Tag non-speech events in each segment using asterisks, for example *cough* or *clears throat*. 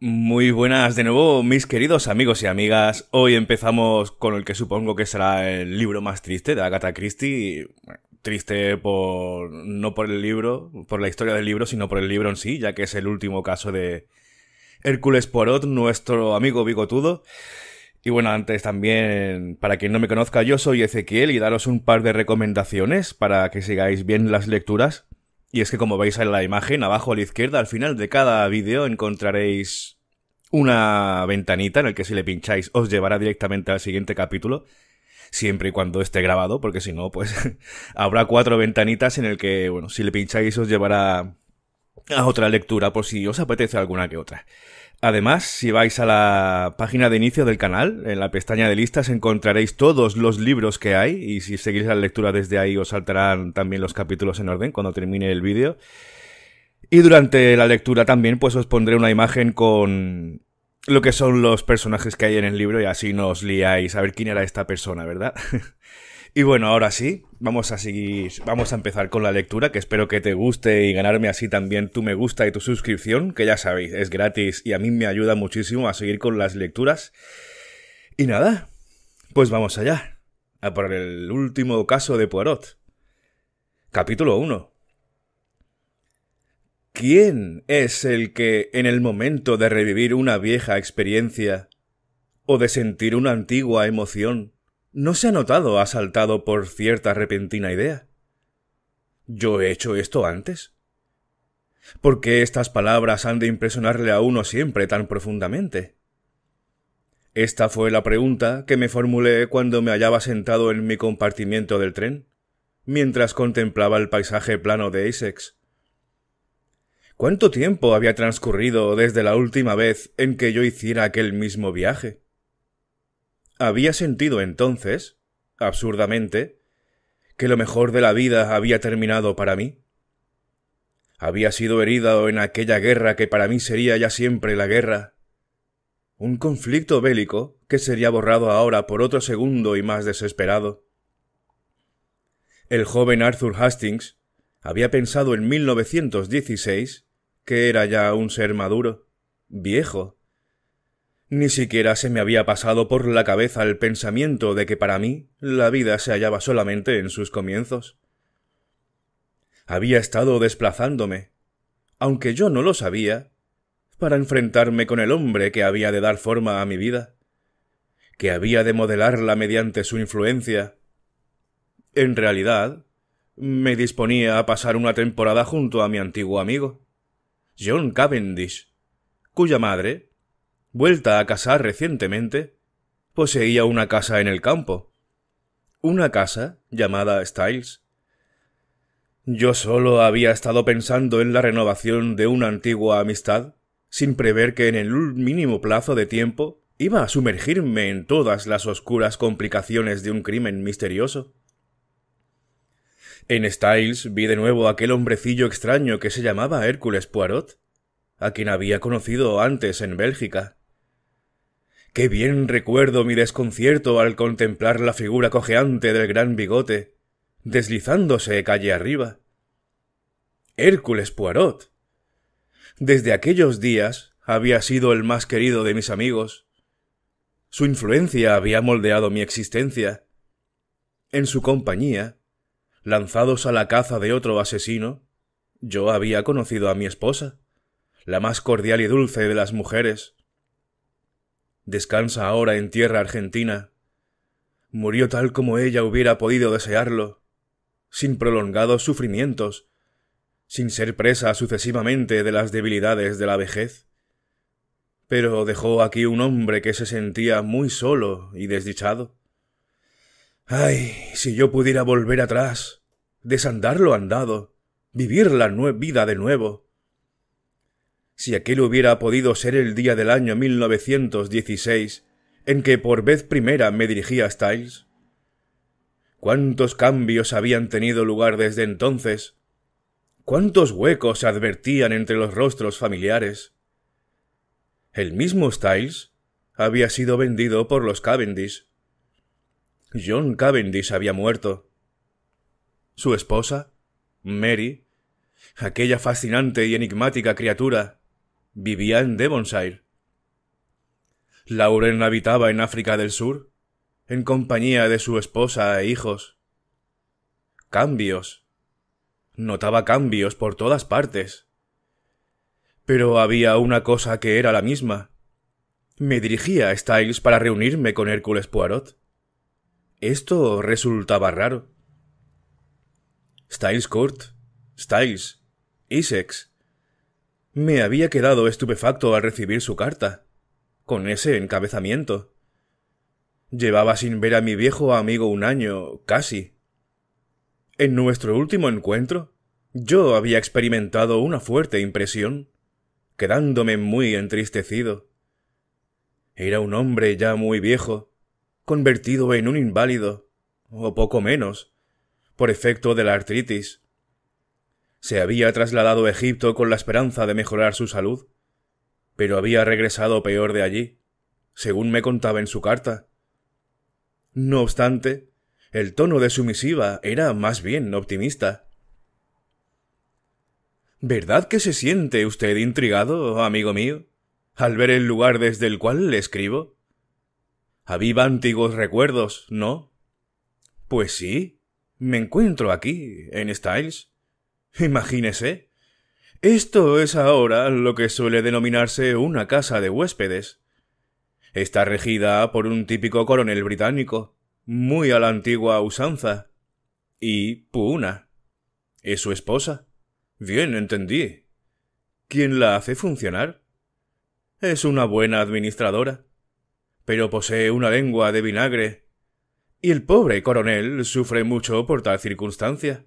Muy buenas de nuevo, mis queridos amigos y amigas. Hoy empezamos con el que supongo que será el libro más triste de Agatha Christie. triste por no por el libro, por la historia del libro, sino por el libro en sí, ya que es el último caso de Hércules Porot, nuestro amigo bigotudo. Y bueno, antes también, para quien no me conozca, yo soy Ezequiel y daros un par de recomendaciones para que sigáis bien las lecturas. Y es que como veis en la imagen, abajo a la izquierda, al final de cada vídeo encontraréis una ventanita en la que si le pincháis os llevará directamente al siguiente capítulo, siempre y cuando esté grabado, porque si no, pues *laughs* habrá cuatro ventanitas en el que, bueno, si le pincháis os llevará a otra lectura por si os apetece alguna que otra. Además, si vais a la página de inicio del canal, en la pestaña de listas encontraréis todos los libros que hay y si seguís la lectura desde ahí os saltarán también los capítulos en orden cuando termine el vídeo. Y durante la lectura también pues os pondré una imagen con lo que son los personajes que hay en el libro y así no os liáis a ver quién era esta persona, ¿verdad? *laughs* Y bueno, ahora sí, vamos a seguir, vamos a empezar con la lectura, que espero que te guste y ganarme así también tu me gusta y tu suscripción, que ya sabéis, es gratis y a mí me ayuda muchísimo a seguir con las lecturas. Y nada, pues vamos allá, a por el último caso de Poirot. Capítulo 1. ¿Quién es el que, en el momento de revivir una vieja experiencia, o de sentir una antigua emoción, no se ha notado asaltado por cierta repentina idea. ¿Yo he hecho esto antes? ¿Por qué estas palabras han de impresionarle a uno siempre tan profundamente? Esta fue la pregunta que me formulé cuando me hallaba sentado en mi compartimiento del tren, mientras contemplaba el paisaje plano de Essex. ¿Cuánto tiempo había transcurrido desde la última vez en que yo hiciera aquel mismo viaje? Había sentido entonces, absurdamente, que lo mejor de la vida había terminado para mí. Había sido herido en aquella guerra que para mí sería ya siempre la guerra. Un conflicto bélico que sería borrado ahora por otro segundo y más desesperado. El joven Arthur Hastings había pensado en 1916 que era ya un ser maduro, viejo, ni siquiera se me había pasado por la cabeza el pensamiento de que para mí la vida se hallaba solamente en sus comienzos. Había estado desplazándome, aunque yo no lo sabía, para enfrentarme con el hombre que había de dar forma a mi vida, que había de modelarla mediante su influencia. En realidad, me disponía a pasar una temporada junto a mi antiguo amigo, John Cavendish, cuya madre vuelta a casar recientemente, poseía una casa en el campo. Una casa llamada Styles. Yo solo había estado pensando en la renovación de una antigua amistad, sin prever que en el mínimo plazo de tiempo iba a sumergirme en todas las oscuras complicaciones de un crimen misterioso. En Styles vi de nuevo aquel hombrecillo extraño que se llamaba Hércules Poirot, a quien había conocido antes en Bélgica. Qué bien recuerdo mi desconcierto al contemplar la figura cojeante del gran bigote, deslizándose calle arriba. Hércules Poirot. Desde aquellos días había sido el más querido de mis amigos. Su influencia había moldeado mi existencia. En su compañía, lanzados a la caza de otro asesino, yo había conocido a mi esposa, la más cordial y dulce de las mujeres, descansa ahora en tierra argentina. Murió tal como ella hubiera podido desearlo, sin prolongados sufrimientos, sin ser presa sucesivamente de las debilidades de la vejez. Pero dejó aquí un hombre que se sentía muy solo y desdichado. Ay, si yo pudiera volver atrás, desandar lo andado, vivir la vida de nuevo. Si aquel hubiera podido ser el día del año 1916 en que por vez primera me dirigía a Styles. ¿Cuántos cambios habían tenido lugar desde entonces? ¿Cuántos huecos se advertían entre los rostros familiares? El mismo Styles había sido vendido por los Cavendish. John Cavendish había muerto. Su esposa, Mary, aquella fascinante y enigmática criatura, vivía en Devonshire. Lauren habitaba en África del Sur, en compañía de su esposa e hijos. Cambios. Notaba cambios por todas partes. Pero había una cosa que era la misma. Me dirigía a Styles para reunirme con Hércules Poirot. Esto resultaba raro. Styles Court, Styles, Essex, me había quedado estupefacto al recibir su carta, con ese encabezamiento. Llevaba sin ver a mi viejo amigo un año, casi. En nuestro último encuentro, yo había experimentado una fuerte impresión, quedándome muy entristecido. Era un hombre ya muy viejo, convertido en un inválido, o poco menos, por efecto de la artritis, se había trasladado a Egipto con la esperanza de mejorar su salud, pero había regresado peor de allí, según me contaba en su carta. No obstante, el tono de su misiva era más bien optimista. ¿Verdad que se siente usted intrigado, amigo mío, al ver el lugar desde el cual le escribo? Aviva antiguos recuerdos, ¿no? Pues sí, me encuentro aquí, en Styles, Imagínese. Esto es ahora lo que suele denominarse una casa de huéspedes. Está regida por un típico coronel británico, muy a la antigua usanza. Y Puna. Es su esposa. Bien, entendí. ¿Quién la hace funcionar? Es una buena administradora. Pero posee una lengua de vinagre. Y el pobre coronel sufre mucho por tal circunstancia.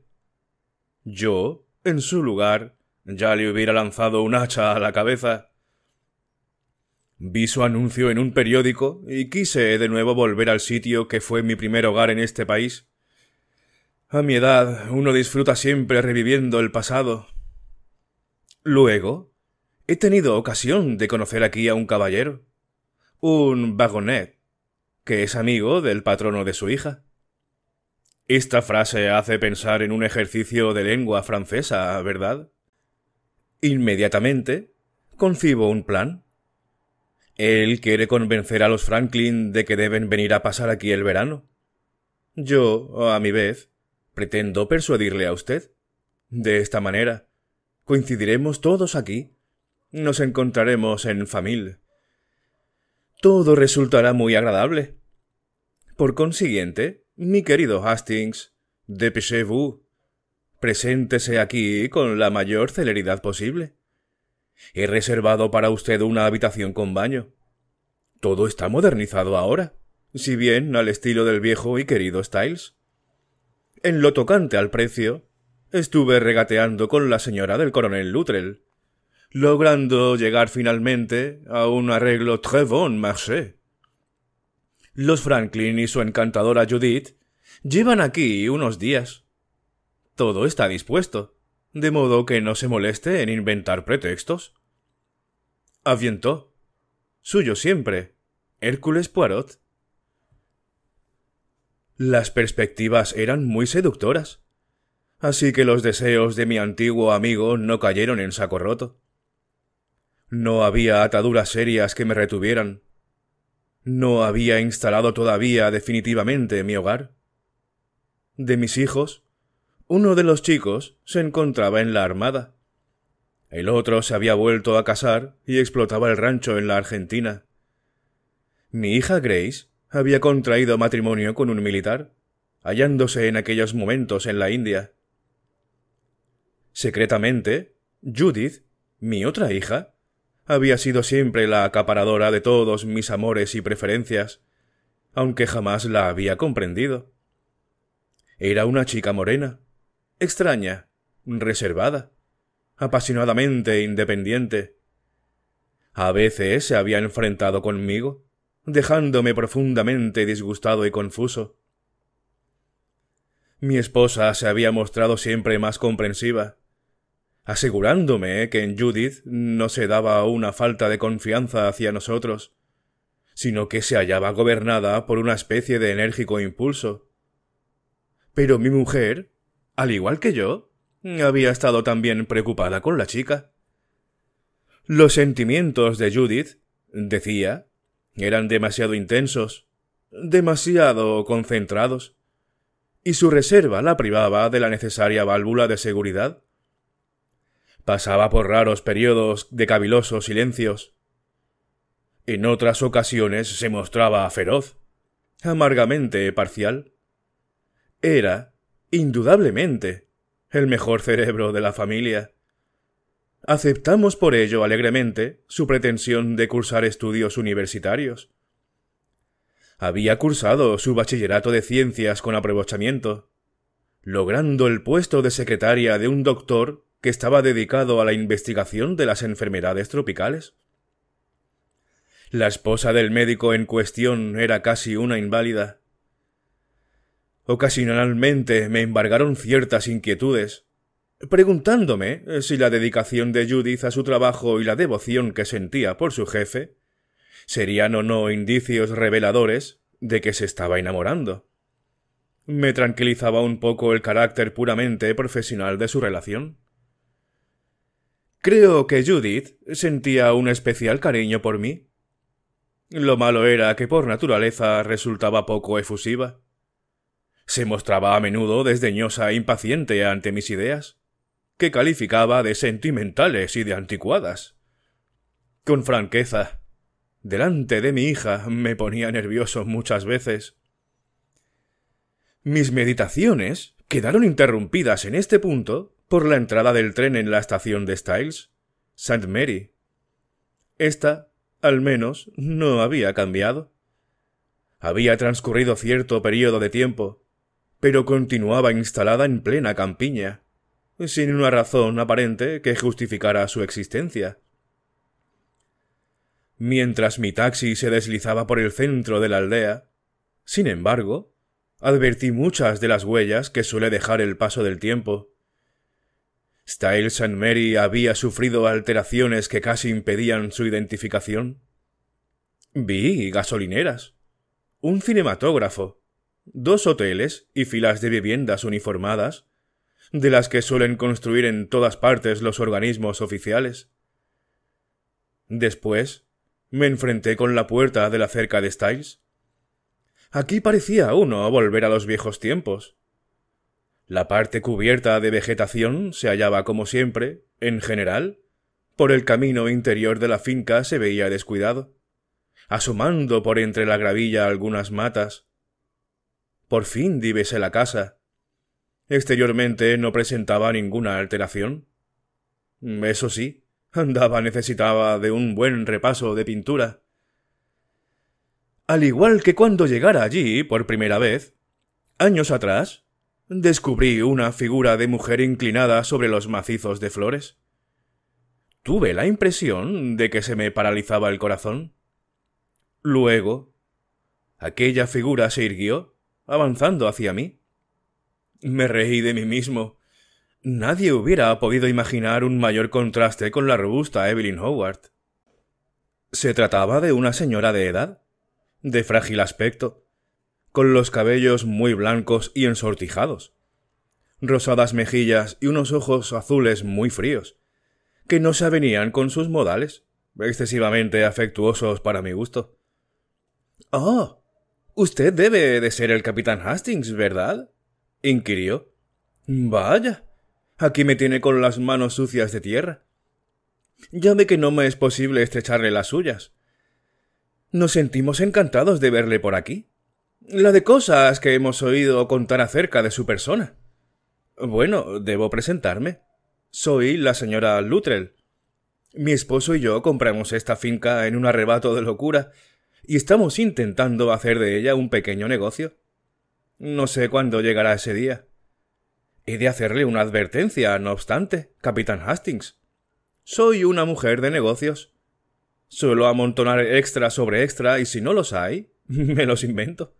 Yo, en su lugar, ya le hubiera lanzado un hacha a la cabeza. Vi su anuncio en un periódico y quise de nuevo volver al sitio que fue mi primer hogar en este país. A mi edad uno disfruta siempre reviviendo el pasado. Luego, he tenido ocasión de conocer aquí a un caballero, un vagonet, que es amigo del patrono de su hija. Esta frase hace pensar en un ejercicio de lengua francesa, ¿verdad? Inmediatamente, concibo un plan. Él quiere convencer a los Franklin de que deben venir a pasar aquí el verano. Yo, a mi vez, pretendo persuadirle a usted. De esta manera, coincidiremos todos aquí. Nos encontraremos en familia. Todo resultará muy agradable. Por consiguiente, mi querido Hastings, dépêchez-vous. Preséntese aquí con la mayor celeridad posible. He reservado para usted una habitación con baño. Todo está modernizado ahora, si bien al estilo del viejo y querido Styles. En lo tocante al precio, estuve regateando con la señora del coronel Luttrell, logrando llegar finalmente a un arreglo très bon marché. Los Franklin y su encantadora Judith llevan aquí unos días. Todo está dispuesto, de modo que no se moleste en inventar pretextos. Aviento, Suyo siempre. Hércules Poirot. Las perspectivas eran muy seductoras. Así que los deseos de mi antiguo amigo no cayeron en saco roto. No había ataduras serias que me retuvieran, no había instalado todavía definitivamente mi hogar. De mis hijos, uno de los chicos se encontraba en la Armada. El otro se había vuelto a casar y explotaba el rancho en la Argentina. Mi hija Grace había contraído matrimonio con un militar, hallándose en aquellos momentos en la India. Secretamente, Judith, mi otra hija, había sido siempre la acaparadora de todos mis amores y preferencias, aunque jamás la había comprendido. Era una chica morena, extraña, reservada, apasionadamente independiente. A veces se había enfrentado conmigo, dejándome profundamente disgustado y confuso. Mi esposa se había mostrado siempre más comprensiva, asegurándome que en Judith no se daba una falta de confianza hacia nosotros, sino que se hallaba gobernada por una especie de enérgico impulso. Pero mi mujer, al igual que yo, había estado también preocupada con la chica. Los sentimientos de Judith, decía, eran demasiado intensos, demasiado concentrados, y su reserva la privaba de la necesaria válvula de seguridad. Pasaba por raros periodos de cavilosos silencios. En otras ocasiones se mostraba feroz, amargamente parcial. Era, indudablemente, el mejor cerebro de la familia. Aceptamos por ello alegremente su pretensión de cursar estudios universitarios. Había cursado su bachillerato de ciencias con aprovechamiento, logrando el puesto de secretaria de un doctor que estaba dedicado a la investigación de las enfermedades tropicales. La esposa del médico en cuestión era casi una inválida. Ocasionalmente me embargaron ciertas inquietudes, preguntándome eh, si la dedicación de Judith a su trabajo y la devoción que sentía por su jefe serían o no indicios reveladores de que se estaba enamorando. Me tranquilizaba un poco el carácter puramente profesional de su relación. Creo que Judith sentía un especial cariño por mí. Lo malo era que por naturaleza resultaba poco efusiva. Se mostraba a menudo desdeñosa e impaciente ante mis ideas, que calificaba de sentimentales y de anticuadas. Con franqueza, delante de mi hija me ponía nervioso muchas veces. Mis meditaciones quedaron interrumpidas en este punto por la entrada del tren en la estación de Styles, St. Mary. Esta, al menos, no había cambiado. Había transcurrido cierto período de tiempo, pero continuaba instalada en plena campiña, sin una razón aparente que justificara su existencia. Mientras mi taxi se deslizaba por el centro de la aldea, sin embargo, advertí muchas de las huellas que suele dejar el paso del tiempo Styles and Mary había sufrido alteraciones que casi impedían su identificación? Vi gasolineras, un cinematógrafo, dos hoteles y filas de viviendas uniformadas, de las que suelen construir en todas partes los organismos oficiales. Después, me enfrenté con la puerta de la cerca de Styles. Aquí parecía uno volver a los viejos tiempos. La parte cubierta de vegetación se hallaba como siempre, en general, por el camino interior de la finca se veía descuidado, asomando por entre la gravilla algunas matas. Por fin divese la casa. Exteriormente no presentaba ninguna alteración. Eso sí, andaba necesitaba de un buen repaso de pintura. Al igual que cuando llegara allí por primera vez, años atrás, descubrí una figura de mujer inclinada sobre los macizos de flores. Tuve la impresión de que se me paralizaba el corazón. Luego, aquella figura se irguió, avanzando hacia mí. Me reí de mí mismo. Nadie hubiera podido imaginar un mayor contraste con la robusta Evelyn Howard. Se trataba de una señora de edad, de frágil aspecto, con los cabellos muy blancos y ensortijados, rosadas mejillas y unos ojos azules muy fríos, que no se avenían con sus modales, excesivamente afectuosos para mi gusto. Oh. Usted debe de ser el capitán Hastings, ¿verdad? inquirió. Vaya. Aquí me tiene con las manos sucias de tierra. Ya ve que no me es posible estrecharle las suyas. Nos sentimos encantados de verle por aquí, la de cosas que hemos oído contar acerca de su persona. Bueno, debo presentarme. Soy la señora Luttrell. Mi esposo y yo compramos esta finca en un arrebato de locura y estamos intentando hacer de ella un pequeño negocio. No sé cuándo llegará ese día. He de hacerle una advertencia, no obstante, capitán Hastings. Soy una mujer de negocios. Suelo amontonar extra sobre extra y si no los hay, *laughs* me los invento.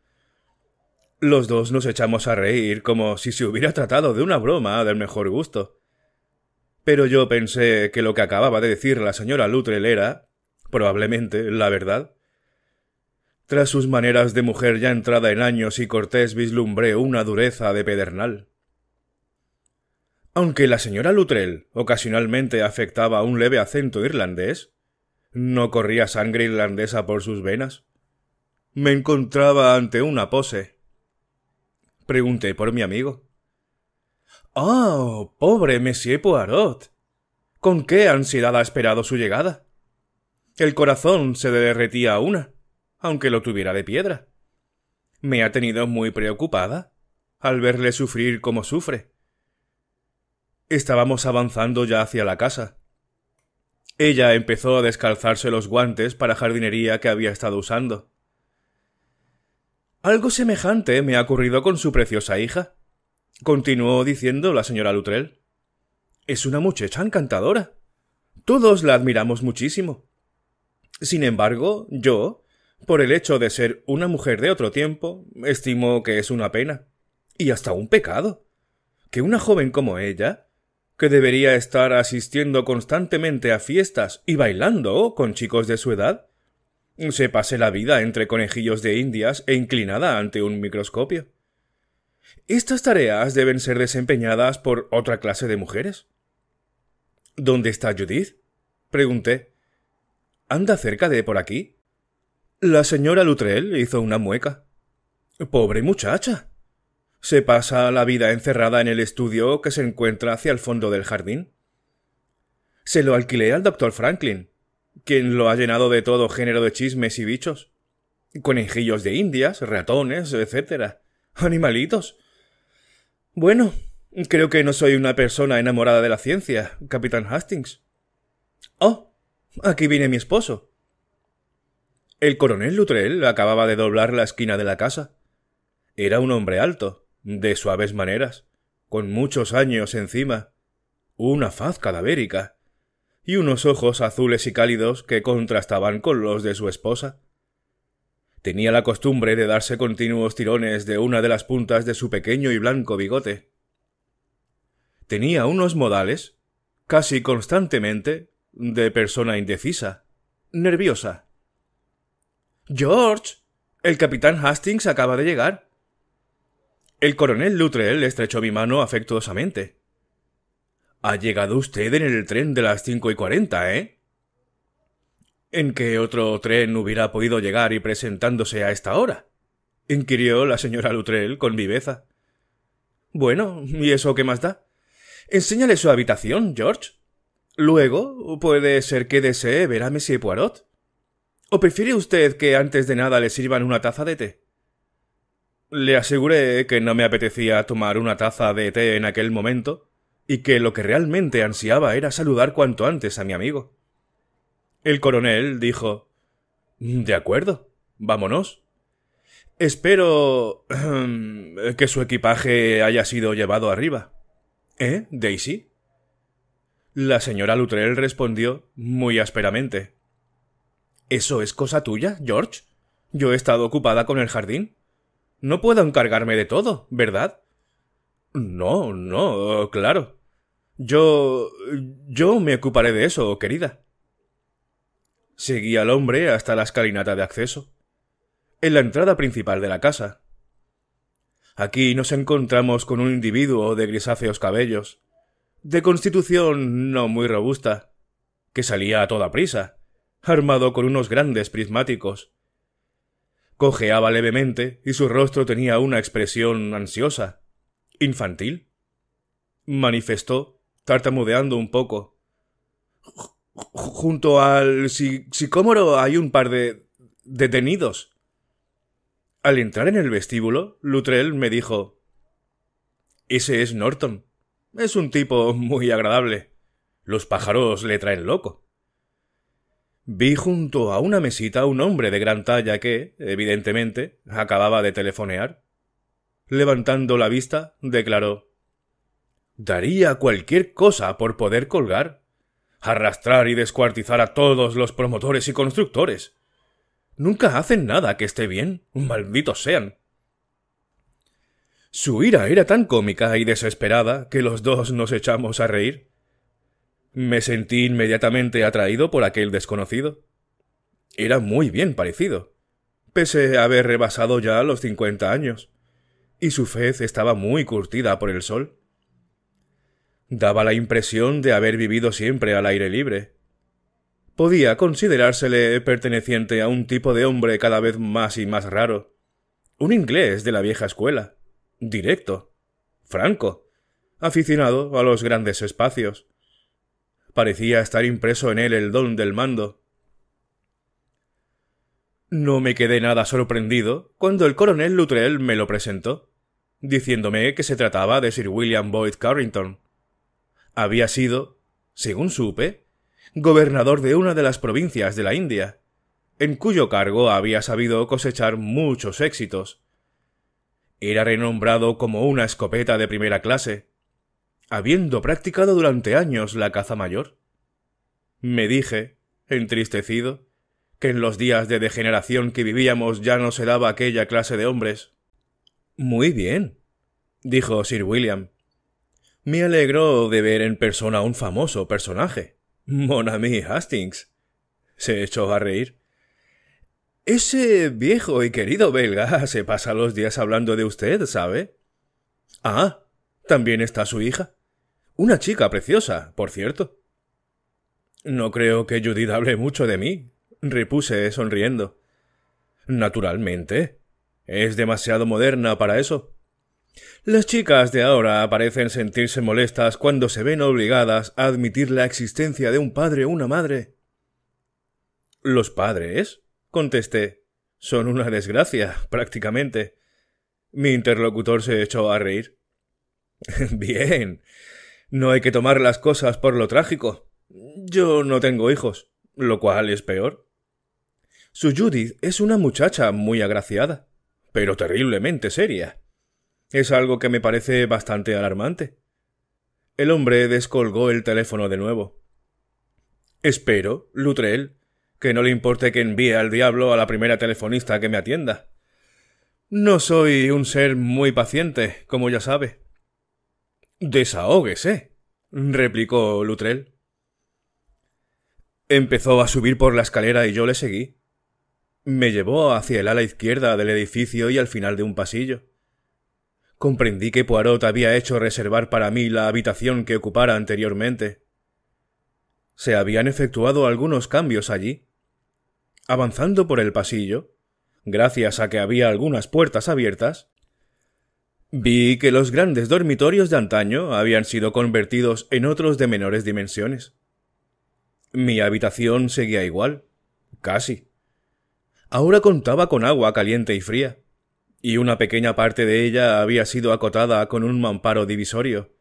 Los dos nos echamos a reír como si se hubiera tratado de una broma del mejor gusto. Pero yo pensé que lo que acababa de decir la señora Luttrell era, probablemente, la verdad. Tras sus maneras de mujer ya entrada en años y cortés vislumbré una dureza de pedernal. Aunque la señora Luttrell ocasionalmente afectaba un leve acento irlandés, no corría sangre irlandesa por sus venas. Me encontraba ante una pose, Pregunté por mi amigo. Oh, pobre Monsieur Poirot. ¿Con qué ansiedad ha esperado su llegada? El corazón se le derretía a una, aunque lo tuviera de piedra. Me ha tenido muy preocupada al verle sufrir como sufre. Estábamos avanzando ya hacia la casa. Ella empezó a descalzarse los guantes para jardinería que había estado usando. Algo semejante me ha ocurrido con su preciosa hija, continuó diciendo la señora Lutrell. Es una muchacha encantadora. Todos la admiramos muchísimo. Sin embargo, yo, por el hecho de ser una mujer de otro tiempo, estimo que es una pena, y hasta un pecado, que una joven como ella, que debería estar asistiendo constantemente a fiestas y bailando con chicos de su edad, se pase la vida entre conejillos de indias e inclinada ante un microscopio. Estas tareas deben ser desempeñadas por otra clase de mujeres. ¿Dónde está Judith? pregunté. ¿Anda cerca de por aquí? La señora Luttrell hizo una mueca. Pobre muchacha. Se pasa la vida encerrada en el estudio que se encuentra hacia el fondo del jardín. Se lo alquilé al doctor Franklin, quien lo ha llenado de todo género de chismes y bichos. Conejillos de indias, ratones, etc. Animalitos. Bueno, creo que no soy una persona enamorada de la ciencia, capitán Hastings. Oh, aquí viene mi esposo. El coronel Luttrell acababa de doblar la esquina de la casa. Era un hombre alto, de suaves maneras, con muchos años encima, una faz cadavérica, y unos ojos azules y cálidos que contrastaban con los de su esposa. Tenía la costumbre de darse continuos tirones de una de las puntas de su pequeño y blanco bigote. Tenía unos modales, casi constantemente, de persona indecisa, nerviosa. George. El capitán Hastings acaba de llegar. El coronel Luttrell estrechó mi mano afectuosamente. Ha llegado usted en el tren de las cinco y cuarenta, ¿eh? ¿En qué otro tren hubiera podido llegar y presentándose a esta hora? inquirió la señora Luttrell con viveza. Bueno, ¿y eso qué más da? Enséñale su habitación, George. Luego puede ser que desee ver a Monsieur Poirot. ¿O prefiere usted que antes de nada le sirvan una taza de té? Le aseguré que no me apetecía tomar una taza de té en aquel momento, y que lo que realmente ansiaba era saludar cuanto antes a mi amigo. El coronel dijo De acuerdo, vámonos. Espero *clears throat* que su equipaje haya sido llevado arriba. ¿Eh, Daisy? La señora Luttrell respondió muy ásperamente. ¿Eso es cosa tuya, George? Yo he estado ocupada con el jardín. No puedo encargarme de todo, ¿verdad? No, no, claro. Yo... yo me ocuparé de eso, querida. Seguí al hombre hasta la escalinata de acceso, en la entrada principal de la casa. Aquí nos encontramos con un individuo de grisáceos cabellos, de constitución no muy robusta, que salía a toda prisa, armado con unos grandes prismáticos. Cojeaba levemente y su rostro tenía una expresión ansiosa, infantil. Manifestó tartamudeando un poco. Junto al sicómoro hay un par de detenidos. Al entrar en el vestíbulo, Lutrell me dijo Ese es Norton. Es un tipo muy agradable. Los pájaros le traen loco. Vi junto a una mesita un hombre de gran talla que, evidentemente, acababa de telefonear. Levantando la vista, declaró Daría cualquier cosa por poder colgar, arrastrar y descuartizar a todos los promotores y constructores. Nunca hacen nada que esté bien, malditos sean. Su ira era tan cómica y desesperada que los dos nos echamos a reír. Me sentí inmediatamente atraído por aquel desconocido. Era muy bien parecido, pese a haber rebasado ya los cincuenta años, y su fez estaba muy curtida por el sol. Daba la impresión de haber vivido siempre al aire libre. Podía considerársele perteneciente a un tipo de hombre cada vez más y más raro. Un inglés de la vieja escuela. Directo. Franco. Aficionado a los grandes espacios. Parecía estar impreso en él el don del mando. No me quedé nada sorprendido cuando el coronel Luttrell me lo presentó, diciéndome que se trataba de Sir William Boyd Carrington, había sido, según supe, gobernador de una de las provincias de la India, en cuyo cargo había sabido cosechar muchos éxitos. Era renombrado como una escopeta de primera clase, habiendo practicado durante años la caza mayor. Me dije, entristecido, que en los días de degeneración que vivíamos ya no se daba aquella clase de hombres. Muy bien, dijo Sir William. Me alegro de ver en persona a un famoso personaje. Monami Hastings. Se echó a reír. Ese viejo y querido belga *laughs* se pasa los días hablando de usted, ¿sabe? Ah, también está su hija. Una chica preciosa, por cierto. No creo que Judith hable mucho de mí, repuse sonriendo. Naturalmente. Es demasiado moderna para eso. Las chicas de ahora parecen sentirse molestas cuando se ven obligadas a admitir la existencia de un padre o una madre. Los padres, contesté, son una desgracia, prácticamente. Mi interlocutor se echó a reír. *laughs* Bien. No hay que tomar las cosas por lo trágico. Yo no tengo hijos, lo cual es peor. Su Judith es una muchacha muy agraciada, pero terriblemente seria. Es algo que me parece bastante alarmante. El hombre descolgó el teléfono de nuevo. Espero, Lutrel, que no le importe que envíe al diablo a la primera telefonista que me atienda. No soy un ser muy paciente, como ya sabe. Desahóguese, replicó Lutrel. Empezó a subir por la escalera y yo le seguí. Me llevó hacia el ala izquierda del edificio y al final de un pasillo comprendí que Poirot había hecho reservar para mí la habitación que ocupara anteriormente. Se habían efectuado algunos cambios allí. Avanzando por el pasillo, gracias a que había algunas puertas abiertas, vi que los grandes dormitorios de antaño habían sido convertidos en otros de menores dimensiones. Mi habitación seguía igual, casi. Ahora contaba con agua caliente y fría y una pequeña parte de ella había sido acotada con un mamparo divisorio,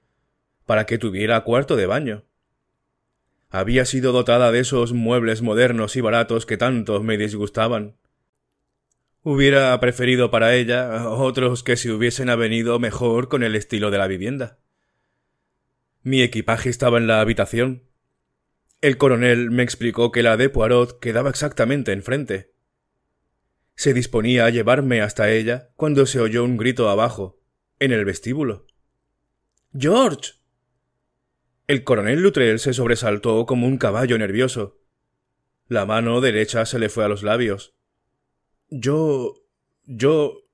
para que tuviera cuarto de baño. Había sido dotada de esos muebles modernos y baratos que tanto me disgustaban. Hubiera preferido para ella otros que se hubiesen avenido mejor con el estilo de la vivienda. Mi equipaje estaba en la habitación. El coronel me explicó que la de Poirot quedaba exactamente enfrente, se disponía a llevarme hasta ella cuando se oyó un grito abajo, en el vestíbulo. George. El coronel Lutrell se sobresaltó como un caballo nervioso. La mano derecha se le fue a los labios. Yo. yo.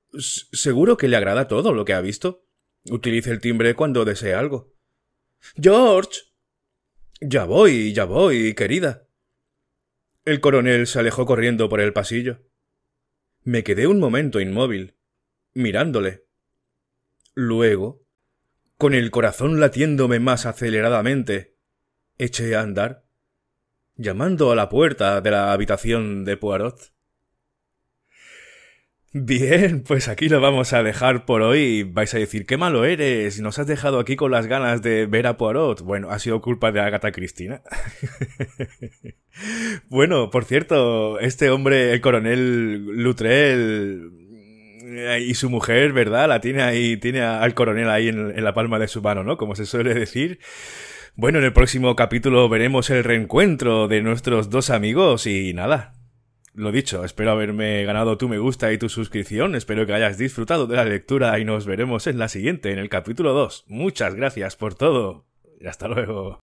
seguro que le agrada todo lo que ha visto. Utilice el timbre cuando desee algo. George. Ya voy, ya voy, querida. El coronel se alejó corriendo por el pasillo. Me quedé un momento inmóvil, mirándole. Luego, con el corazón latiéndome más aceleradamente, eché a andar, llamando a la puerta de la habitación de Poirot. Bien, pues aquí lo vamos a dejar por hoy. Vais a decir, qué malo eres, nos has dejado aquí con las ganas de ver a Poirot. Bueno, ha sido culpa de Agatha Cristina. *laughs* bueno, por cierto, este hombre, el coronel Lutrel eh, y su mujer, ¿verdad? La tiene ahí, tiene al coronel ahí en la palma de su mano, ¿no? Como se suele decir. Bueno, en el próximo capítulo veremos el reencuentro de nuestros dos amigos y nada, lo dicho, espero haberme ganado tu me gusta y tu suscripción, espero que hayas disfrutado de la lectura y nos veremos en la siguiente, en el capítulo 2. Muchas gracias por todo. y Hasta luego.